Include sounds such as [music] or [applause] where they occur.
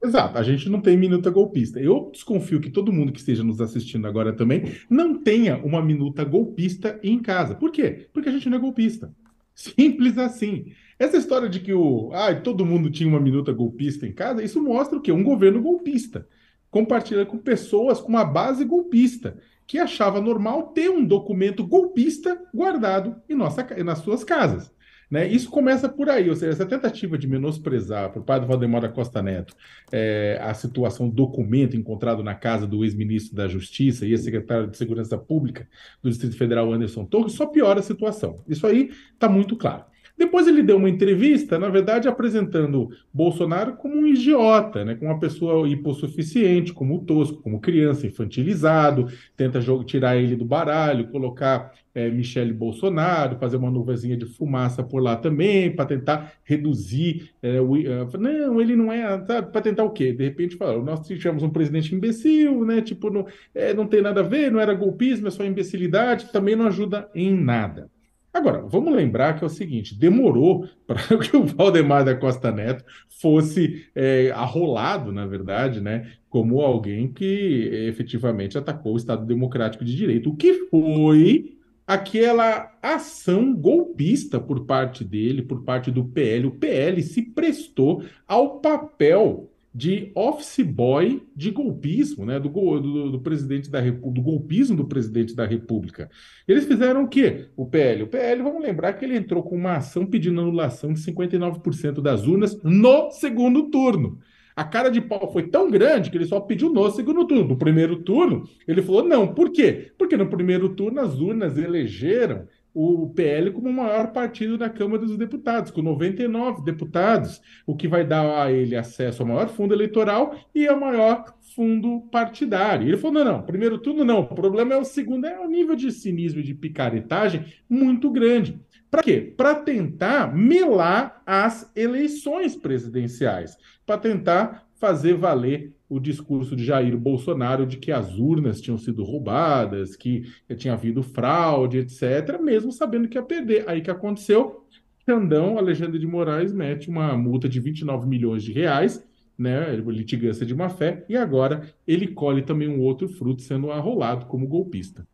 Exato, a gente não tem minuta golpista. Eu desconfio que todo mundo que esteja nos assistindo agora também não tenha uma minuta golpista em casa. Por quê? Porque a gente não é golpista. Simples assim. Essa história de que o, ah, todo mundo tinha uma minuta golpista em casa, isso mostra o quê? Um governo golpista. Compartilha com pessoas com uma base golpista, que achava normal ter um documento golpista guardado em nossa, nas suas casas. Né? Isso começa por aí, ou seja, essa tentativa de menosprezar por parte do Valdemar da Costa Neto é, a situação documento encontrado na casa do ex-ministro da Justiça e ex-secretário de Segurança Pública do Distrito Federal, Anderson Torres, só piora a situação. Isso aí está muito claro. Depois ele deu uma entrevista, na verdade, apresentando Bolsonaro como um idiota, né? como uma pessoa hipossuficiente, como tosco, como criança, infantilizado, tenta tirar ele do baralho, colocar é, Michele Bolsonaro, fazer uma nuvenzinha de fumaça por lá também, para tentar reduzir. É, o, é, não, ele não é. Para tentar o quê? De repente falaram, nós tivemos um presidente imbecil, né? Tipo, não, é, não tem nada a ver, não era golpismo, é só imbecilidade, também não ajuda em nada. Agora, vamos lembrar que é o seguinte: demorou para [laughs] que o Valdemar da Costa Neto fosse é, arrolado, na verdade, né, como alguém que é, efetivamente atacou o Estado Democrático de Direito, o que foi aquela ação golpista por parte dele, por parte do PL. O PL se prestou ao papel de office boy de golpismo, né? Do, do, do presidente da República, do golpismo do presidente da República. Eles fizeram o quê? O PL. O PL, vamos lembrar que ele entrou com uma ação pedindo anulação de 59% das urnas no segundo turno. A cara de pau foi tão grande que ele só pediu no segundo turno. No primeiro turno, ele falou não. Por quê? Porque no primeiro turno as urnas elegeram o PL como o maior partido da Câmara dos Deputados, com 99 deputados, o que vai dar a ele acesso ao maior fundo eleitoral e ao maior fundo partidário. Ele falou: não, não, primeiro turno não, o problema é o segundo, é o nível de cinismo e de picaretagem muito grande. Para quê? Para tentar melar as eleições presidenciais, para tentar fazer valer o discurso de Jair Bolsonaro de que as urnas tinham sido roubadas, que tinha havido fraude, etc., mesmo sabendo que ia perder. Aí que aconteceu? Xandão, Alexandre de Moraes, mete uma multa de 29 milhões de reais, né, litigância de má fé, e agora ele colhe também um outro fruto sendo arrolado como golpista.